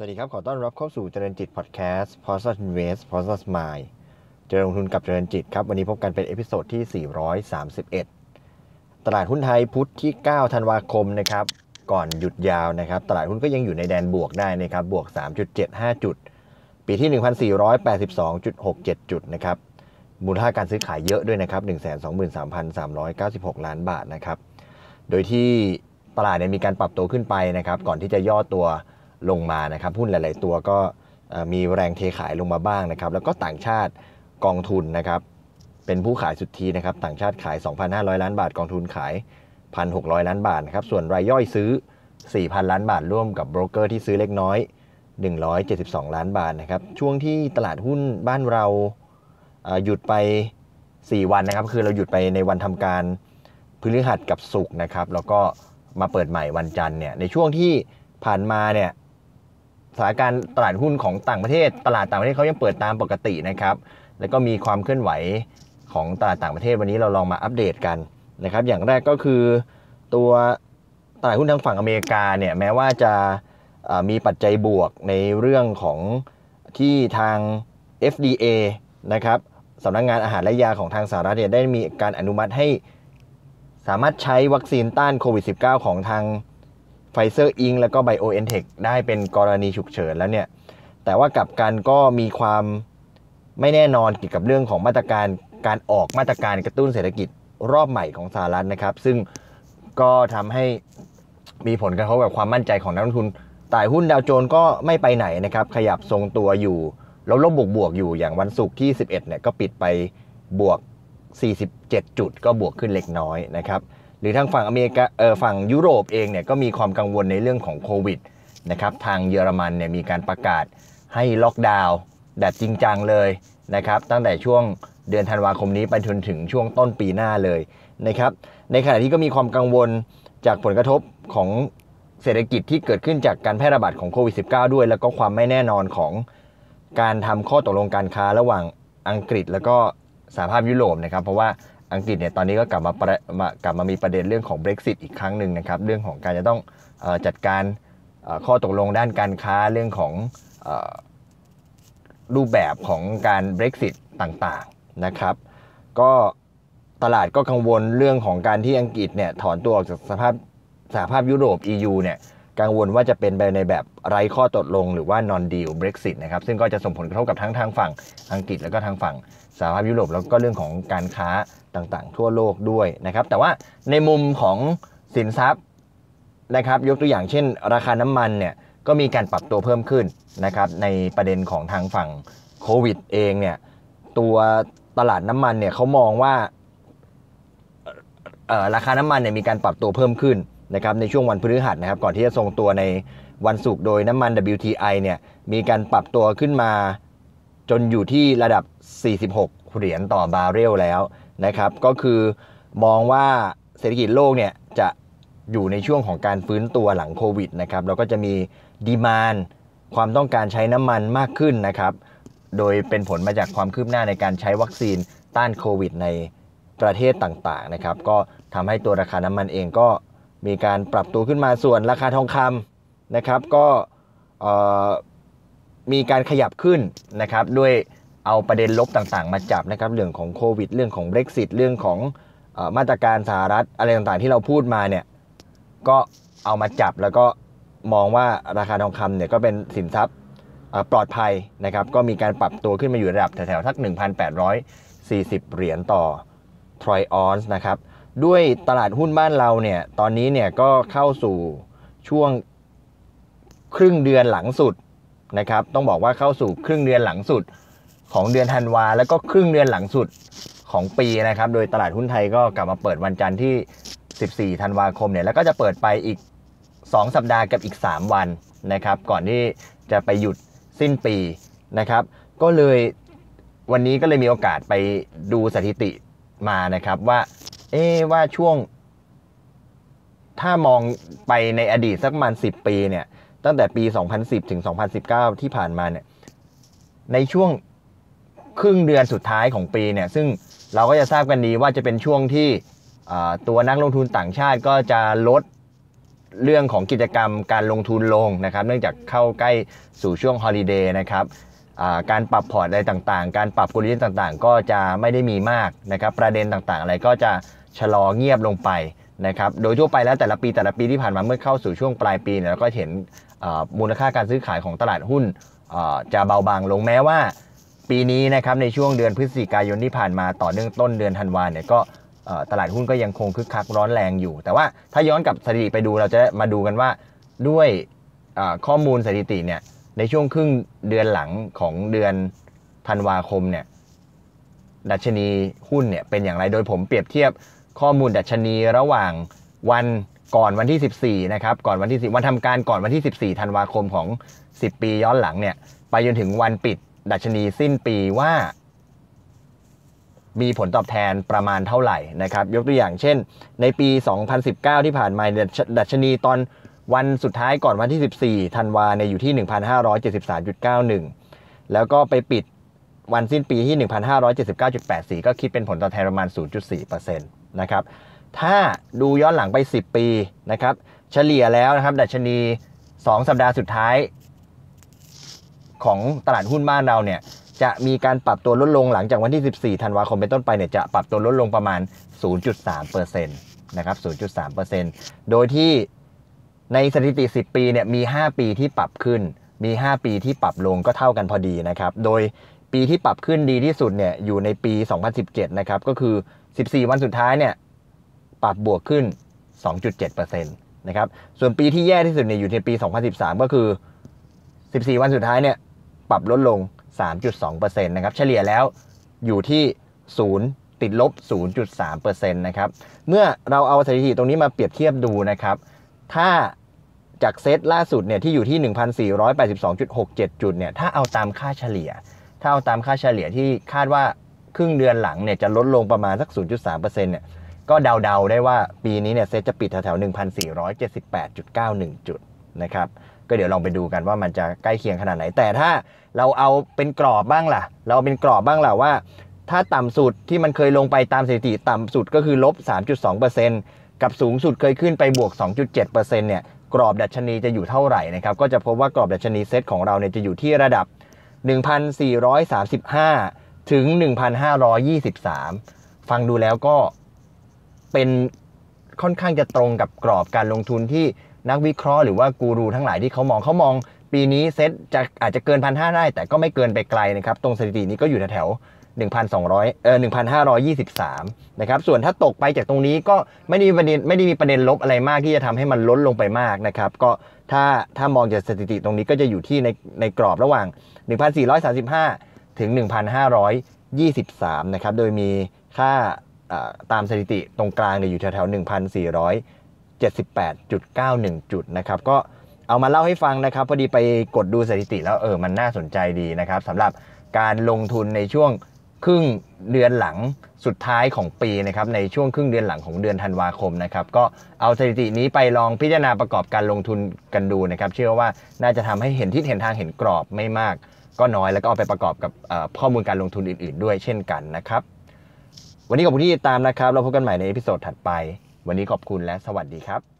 สวัสดีครับ ขอต้อนรับเข้าสู่เจริญจิต พอดแคสต์ p o s i t i v Invest p o s i t i v Mind เจริญลงทุนกับเจริญจิตครับ วันนี้พบกันเป็นเอพิโซดที่ 431 ตลาดหุ้นไทยพุทธที่9ธันวาคมนะครับ ก่อนหยุดยาวนะครับ ตลาดหุ้นก็ยังอยู่ในแดนบวกได้นะครับ บวก 3.75 จุด ปีที่ 1,482.67 จุดนะครับ มูลค่าการซื้อขายเยอะด้วยนะครับ123,396 ล้านบาทนะครับ โดยที่ตลาดเนี่ยมีการปรับตัวขึ้นไปนะครับ ก่อนที่จะย่อตัวลงมานะครับหุ้นหลาย ๆตัวก็มีแรงเทขายลงมาบ้างนะครับแล้วก็ต่างชาติกองทุนนะครับเป็นผู้ขายสุทธินะครับต่างชาติขาย 2,500 ล้านบาท กองทุนขาย 1,600 ล้านบาทนะครับส่วนรายย่อยซื้อ 4,000 ล้านบาท ร่วมกับโบรกเกอร์ที่ซื้อเล็กน้อย 172 ล้านบาทนะครับช่วงที่ตลาดหุ้นบ้านเราหยุดไป 4 วันนะครับคือเราหยุดไปในวันทำการพฤหัสกับศุกร์นะครับแล้วก็มาเปิดใหม่วันจันทร์เนี่ยในช่วงที่ผ่านมาเนี่ยสถานการณ์ตลาดหุ้นของต่างประเทศ ตลาดต่างประเทศเขายังเปิดตามปกตินะครับ แล้วก็มีความเคลื่อนไหวของตลาดต่างประเทศวันนี้เราลองมาอัปเดตกันนะครับอย่างแรกก็คือตัวตลาดหุ้นทางฝั่งอเมริกาเนี่ย แม้ว่าจะมีปัจจัยบวกในเรื่องของที่ทาง FDA นะครับสำนักงงานอาหารและยาของทางสหรัฐเนี่ยได้มีการอนุมัติให้สามารถใช้วัคซีนต้านโควิด -19 ของทางไฟเซอร์อิงแล้วก็ไบอเอ็นเทคได้เป็นกรณีฉุกเฉินแล้วเนี่ย แต่ว่ากับการก็มีความไม่แน่นอนเกี่ยวกับเรื่องของมาตรการการออกมาตรการกระตุ้นเศรษฐกิจรอบใหม่ของสหรัฐนะครับ ซึ่งก็ทำให้มีผลกระทบกับความมั่นใจของนักลงทุนตายหุ้นดาวโจนก็ไม่ไปไหนนะครับ ขยับทรงตัวอยู่ลบลบบวกบวกอยู่อย่างวันศุกร์ที่ 11เนี่ยก็ปิดไปบวก 47 จุดก็บวกขึ้นเล็กน้อยนะครับหรือทางฝั่งอเมริกาเออฝั่งยุโรปเองเนี่ยก็มีความกังวลในเรื่องของโควิดนะครับทางเยอรมันเนี่ยมีการประกาศให้ล็อกดาวน์แบบจริงจังเลยนะครับตั้งแต่ช่วงเดือนธันวาคมนี้ไปจนถึงช่วงต้นปีหน้าเลยนะครับในขณะที่ก็มีความกังวลจากผลกระทบของเศรษฐกิจที่เกิดขึ้นจากการแพร่ระบาดของโควิด -19 ด้วย แล้วก็ความไม่แน่นอนของการทำข้อตกลงการค้าระหว่างอังกฤษแล้วก็สหภาพยุโรปนะครับเพราะว่าอังกฤษเนี่ยตอนนี้ก็กลับมามากลับมามีประเด็นเรื่องของ Brexit อีกครั้งหนึ่งนะครับเรื่องของการจะต้องจัดการข้อตกลงด้านการค้าเรื่องของรูปแบบของการ Brexit ต่างๆนะครับก็ตลาดก็กังวลเรื่องของการที่อังกฤษเนี่ยถอนตัวออกจากสภาพสหภาพยุโรป EU เนี่ยกังวลว่าจะเป็นไปในแบบไร้ข้อตกลง หรือว่านอนดีลเบรกซิตนะครับซึ่งก็จะส่งผลกระทบกับทั้งทางฝั่งอังกฤษแล้วก็ทางฝั่งสหภาพยุโรป แล้วก็เรื่องของการค้าต่างๆทั่วโลกด้วยนะครับแต่ว่าในมุมของสินทรัพย์นะครับยกตัวอย่างเช่นราคาน้ำมันเนี่ยก็มีการปรับตัวเพิ่มขึ้นนะครับในประเด็นของทางฝั่งโควิดเองเนี่ยตัวตลาดน้ำมันเนี่ยเขามองว่าราคาน้ำมันเนี่ยมีการปรับตัวเพิ่มขึ้นนะครับในช่วงวันพฤหัสนะครับ ก่อนที่จะทรงตัวในวันศุกร์โดยน้ำมัน WTI เนี่ยมีการปรับตัวขึ้นมาจนอยู่ที่ระดับ 46เหรียญต่อบาร์เรลแล้วนะครับก็คือมองว่าเศรษฐกิจโลกเนี่ยจะอยู่ในช่วงของการฟื้นตัวหลังโควิดนะครับเราก็จะมีดีมานความต้องการใช้น้ำมันมากขึ้นนะครับโดยเป็นผลมาจากความคืบหน้าในการใช้วัคซีนต้านโควิด ในประเทศต่างๆนะครับก็ทำให้ตัวราคาน้ำมันเองก็มีการปรับตัวขึ้นมาส่วนราคาทองคำนะครับ ก็มีการขยับขึ้นนะครับ ด้วยเอาประเด็นลบต่างๆมาจับนะครับเรื่องของโควิดเรื่องของ Brexit เรื่องของมาตรการสหรัฐอะไรต่างๆที่เราพูดมาเนี่ยก็เอามาจับแล้วก็มองว่าราคาทองคำเนี่ยก็เป็นสินทรัพย์ปลอดภัยนะครับก็มีการปรับตัวขึ้นมาอยู่ระดับแถวๆทัก1,840เหรียญต่อทรอยออนซ์นะครับด้วยตลาดหุ้นบ้านเราเนี่ย ตอนนี้เนี่ยก็เข้าสู่ช่วงครึ่งเดือนหลังสุดนะครับ ต้องบอกว่าเข้าสู่ครึ่งเดือนหลังสุดของเดือนธันวาแล้วก็ครึ่งเดือนหลังสุดของปีนะครับ โดยตลาดหุ้นไทยก็กลับมาเปิดวันจันทร์ที่ 14 ธันวาคมเนี่ย แล้วก็จะเปิดไปอีก 2 สัปดาห์กับอีก 3 วันนะครับ ก่อนที่จะไปหยุดสิ้นปีนะครับ ก็เลยวันนี้ก็เลยมีโอกาสไปดูสถิติมานะครับว่าเอ๊ว่าช่วง ถ้ามองไปในอดีตสักประมาณสิบปีเนี่ย ตั้งแต่ปี 2010ถึง2019 ที่ผ่านมาเนี่ย ในช่วงครึ่งเดือนสุดท้ายของปีเนี่ย ซึ่งเราก็จะทราบกันดีว่าจะเป็นช่วงที่ตัวนักลงทุนต่างชาติก็จะลดเรื่องของกิจกรรมการลงทุนลงนะครับ เนื่องจากเข้าใกล้สู่ช่วงฮอลิเดย์นะครับการปรับพอร์ตอะไรต่างๆ การปรับกลยุทธ์ต่างๆ ก็จะไม่ได้มีมากนะครับ ประเด็นต่างๆ อะไรก็จะชะลอเงียบลงไปนะครับ โดยทั่วไปแล้วแต่ละปีแต่ละปีที่ผ่านมาเมื่อเข้าสู่ช่วงปลายปีเนี่ยเราก็เห็นมูลค่าการซื้อขายของตลาดหุ้นจะเบาบางลงแม้ว่าปีนี้นะครับในช่วงเดือนพฤศจิกายนที่ผ่านมาต่อเนื่องต้นเดือนธันวาเนี่ยก็ตลาดหุ้นก็ยังคงคึกคักร้อนแรงอยู่ แต่ว่าถ้าย้อนกลับสถิติไปดูเราจะมาดูกันว่าด้วยข้อมูลสถิติเนี่ยในช่วงครึ่งเดือนหลังของเดือนธันวาคมเนี่ยดัชนีหุ้นเนี่ยเป็นอย่างไรโดยผมเปรียบเทียบข้อมูลดัชนีระหว่างวันก่อนวันที่14นะครับก่อนวันที่10วันทำการก่อนวันที่ 14ธันวาคมของ 10 ปีย้อนหลังเนี่ยไปจนถึงวันปิดดัชนีสิ้นปีว่ามีผลตอบแทนประมาณเท่าไหร่นะครับยกตัวอย่างเช่นในปี 2019 ที่ผ่านมาดัชนีตอนวันสุดท้ายก่อนวันที่ 14ธันวาเนี่ยอยู่ที่ 1,573.91 แล้วก็ไปปิดวันสิ้นปีที่ 1,579.84 ก็คิดเป็นผลตอบแทนประมาณ 0.4%นะครับถ้าดูย้อนหลังไป 10 ปีนะครับ เฉลี่ยแล้วนะครับดัชนี 2 สัปดาห์สุดท้ายของตลาดหุ้นบ้านเราเนี่ย จะมีการปรับตัวลดลงหลังจากวันที่ 14ธันวาคมเป็นต้นไปเนี่ยจะปรับตัวลดลงประมาณ 0.3%นะครับ0.3%โดยที่ในสถิติ 10 ปีเนี่ยมี 5 ปีที่ปรับขึ้น มี 5 ปีที่ปรับลงก็เท่ากันพอดีนะครับ โดยปีที่ปรับขึ้นดีที่สุดเนี่ยอยู่ในปี 2017นะครับก็คือ 14 วันสุดท้ายเนี่ยปรับบวกขึ้น 2.7%นะครับส่วนปีที่แย่ที่สุดเนี่ยอยู่ในปี 2013 ก็คือ 14 วันสุดท้ายเนี่ยปรับลดลง 3.2%นะครับเฉลี่ยแล้วอยู่ที่0ติดลบ0.3%นะครับเมื่อเราเอาสถิติตรงนี้มาเปรียบเทียบดูนะครับถ้าจากเซตล่าสุดเนี่ยที่อยู่ที่ 1,482.67 จุดเนี่ยถ้าเอาตามค่าเฉลี่ยถ้าเอาตามค่าเฉลี่ยที่คาดว่า ครึ่งเดือนหลังเนี่ยจะลดลงประมาณสัก 0.3%เนี่ยก็เดาๆได้ว่าปีนี้เนี่ยเซตจะปิดแถวๆ1,478.91 จุดนะครับก็เดี๋ยวลองไปดูกันว่ามันจะใกล้เคียงขนาดไหนแต่ถ้าเราเอาเป็นกรอบบ้างล่ะเราเป็นกรอบบ้างล่ะว่า ถ้าต่ำสุดที่มันเคยลงไปตามสถิติต่ำสุดก็คือลบ3.2%กับสูงสุดเคยขึ้นไปบวก 2.7%เนี่ยกรอบดัชนีจะอยู่เท่าไหร่นะครับก็จะพบว่ากรอบดัชนีเซตของเราเนี่ยจะอยู่ที่ระดับ 1,435 ถึง 1,523 ฟังดูแล้วก็เป็นค่อนข้างจะตรงกับกรอบการลงทุนที่นักวิเคราะห์หรือว่ากูรูทั้งหลายที่เขามองเขามองปีนี้เซ็ตจะอาจจะเกินพันห้าได้แต่ก็ไม่เกินไปไกลนะครับ ตรงสถิตินี้ก็อยู่แถว1,200เอ่อ1,523นะครับส่วนถ้าตกไปจากตรงนี้ก็ไม่ได้มีประเด็นไม่ได้มีประเด็นลบอะไรมากที่จะทำให้มันลดลงไปมากนะครับก็ถ้าถ้ามองจากสถิติตรงนี้ก็จะอยู่ที่ในในกรอบระหว่าง 1,435 ถึง 1,523นะครับโดยมีค่าตามสถิติตรงกลางนี่อยู่แถวๆ1,478.91 จุดนะครับก็เอามาเล่าให้ฟังนะครับพอดีไปกดดูสถิติแล้วเออมันน่าสนใจดีนะครับสำหรับการลงทุนในช่วงครึ่งเดือนหลังสุดท้ายของปีนะครับ ในช่วงครึ่งเดือนหลังของเดือนธันวาคมนะครับ ก็เอาสถิตินี้ไปลองพิจารณาประกอบการลงทุนกันดูนะครับ เชื่อว่าน่าจะทำให้เห็นทิศเห็นทางเห็นกรอบไม่มาก ก็น้อยแล้วก็เอาไปประกอบกับข้อมูลการลงทุนอื่นๆด้วยเช่นกันนะครับ วันนี้ขอบคุณที่ติดตามนะครับเราพบกันใหม่ในเอพิโซดถัดไป วันนี้ขอบคุณและสวัสดีครับ